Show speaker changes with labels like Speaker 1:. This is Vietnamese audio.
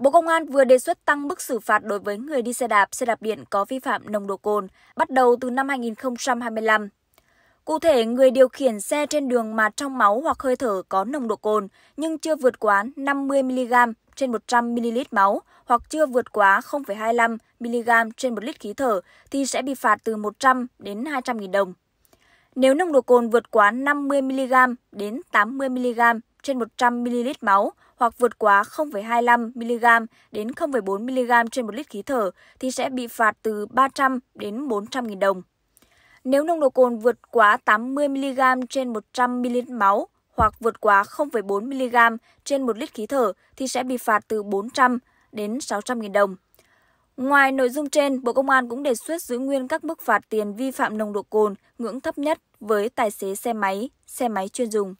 Speaker 1: Bộ Công an vừa đề xuất tăng mức xử phạt đối với người đi xe đạp, xe đạp điện có vi phạm nồng độ cồn bắt đầu từ năm 2025. Cụ thể, người điều khiển xe trên đường mà trong máu hoặc hơi thở có nồng độ cồn nhưng chưa vượt quá 50mg trên 100ml máu hoặc chưa vượt quá 0,25mg trên 1 lít khí thở thì sẽ bị phạt từ 100 đến 200.000 đồng nếu nồng độ cồn vượt quá 50mg đến 80mg trên 100ml máu hoặc vượt quá 0,25mg đến 0,4mg trên 1 lít khí thở thì sẽ bị phạt từ 300 đến 400.000 đồng. Nếu nồng độ cồn vượt quá 80mg trên 100ml máu hoặc vượt quá 0,4mg trên 1 lít khí thở thì sẽ bị phạt từ 400 đến 600.000 đồng. Ngoài nội dung trên, Bộ Công an cũng đề xuất giữ nguyên các mức phạt tiền vi phạm nồng độ cồn ngưỡng thấp nhất với tài xế xe máy, xe máy
Speaker 2: chuyên dùng.